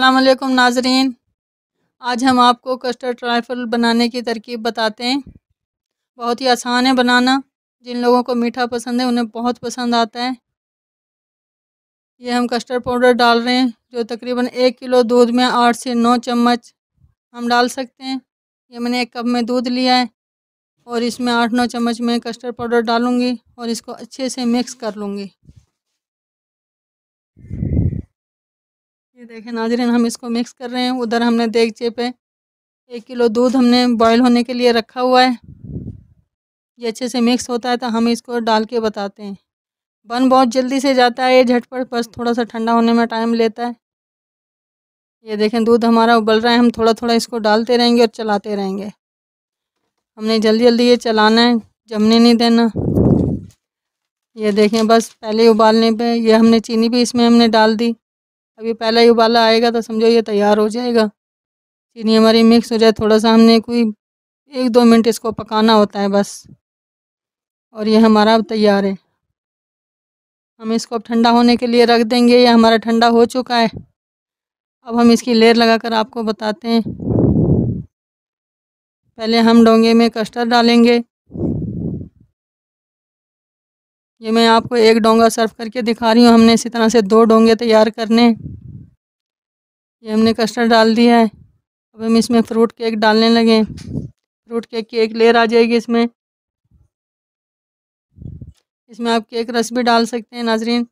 वालेकुम नाजरीन आज हम आपको कस्टर्ड ट्राइफल बनाने की तरकीब बताते हैं बहुत ही आसान है बनाना जिन लोगों को मीठा पसंद है उन्हें बहुत पसंद आता है ये हम कस्टर्ड पाउडर डाल रहे हैं जो तकरीबन एक किलो दूध में आठ से नौ चम्मच हम डाल सकते हैं ये मैंने एक कप में दूध लिया है और इसमें आठ नौ चम्मच में कस्टर्ड पाउडर डालूँगी और इसको अच्छे से मिक्स कर लूँगी ये देखें नाजरन हम इसको मिक्स कर रहे हैं उधर हमने देगचे पे एक किलो दूध हमने बॉयल होने के लिए रखा हुआ है ये अच्छे से मिक्स होता है तो हम इसको डाल के बताते हैं बन बहुत जल्दी से जाता है ये झटपट बस थोड़ा सा ठंडा होने में टाइम लेता है ये देखें दूध हमारा उबल रहा है हम थोड़ा थोड़ा इसको डालते रहेंगे और चलाते रहेंगे हमने जल्दी जल्दी ये चलाना है जमने नहीं देना ये देखें बस पहले उबालने पे ये हमने चीनी भी इसमें हमने डाल दी अभी पहला ही उबाला आएगा तो समझो ये तैयार हो जाएगा चीनी हमारी मिक्स हो जाए थोड़ा सा हमने कोई एक दो मिनट इसको पकाना होता है बस और ये हमारा अब तैयार है हम इसको अब ठंडा होने के लिए रख देंगे ये हमारा ठंडा हो चुका है अब हम इसकी लेयर लगाकर आपको बताते हैं पहले हम डोंगे में कस्टर्ड डालेंगे ये मैं आपको एक डोंगा सर्व करके दिखा रही हूँ हमने इसी तरह से दो डोंगे तैयार करने ये हमने कस्टर्ड डाल दिया है अब हम इसमें फ्रूट केक डालने लगे फ्रूट केक की एक लेयर आ जाएगी इसमें इसमें आप केक रस भी डाल सकते हैं नाजरीन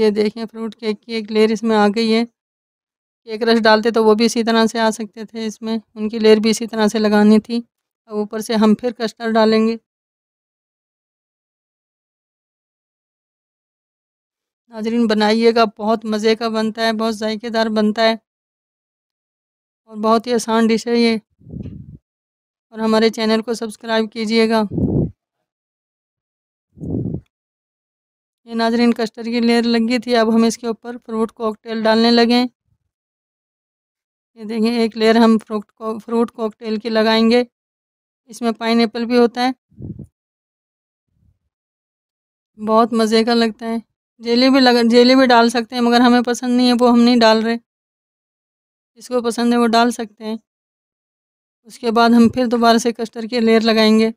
ये देखें फ्रूट केक की एक लेयर इसमें आ गई है केक रस डालते तो वो भी इसी तरह से आ सकते थे इसमें उनकी लेयर भी इसी तरह से लगानी थी और तो ऊपर से हम फिर कस्टर्ड डालेंगे नाजरीन बनाइएगा बहुत मज़े का बनता है बहुत ज़ायकेदार बनता है और बहुत ही आसान डिश है ये और हमारे चैनल को सब्सक्राइब कीजिएगा ये नाजरीन कस्टर की लेयर लगी थी अब हम इसके ऊपर फ्रूट कॉकटेल डालने लगे ये देखें एक लेयर हम फ्रूट को फ्रूट कॉकटेल की लगाएंगे इसमें पाइन भी होता है बहुत मज़े का लगता है जेली भी लग जेली भी डाल सकते हैं मगर हमें पसंद नहीं है वो हम नहीं डाल रहे जिसको पसंद है वो डाल सकते हैं उसके बाद हम फिर दोबारा से कस्टर की लेयर लगाएंगे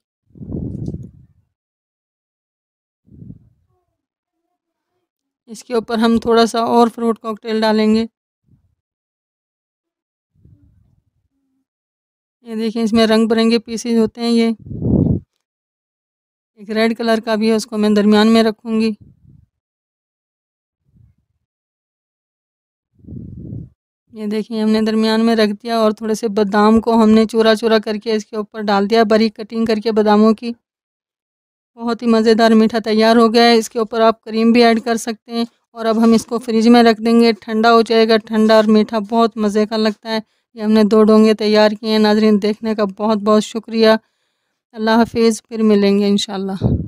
इसके ऊपर हम थोड़ा सा और फ्रूट कॉकटेल डालेंगे ये देखिए इसमें रंग बिरंगे पीसेज होते हैं ये एक रेड कलर का भी है उसको मैं दरमियान में रखूँगी ये देखिए हमने दरमियान में रख दिया और थोड़े से बादाम को हमने चूरा चूरा करके इसके ऊपर डाल दिया बारीक कटिंग करके बादामों की बहुत ही मज़ेदार मीठा तैयार हो गया है इसके ऊपर आप क्रीम भी ऐड कर सकते हैं और अब हम इसको फ्रिज में रख देंगे ठंडा हो जाएगा ठंडा और मीठा बहुत मज़े का लगता है ये हमने दो डोंगे तैयार किए हैं नाजरीन देखने का बहुत बहुत शुक्रिया अल्लाह हाफिज़ फिर मिलेंगे इनशाला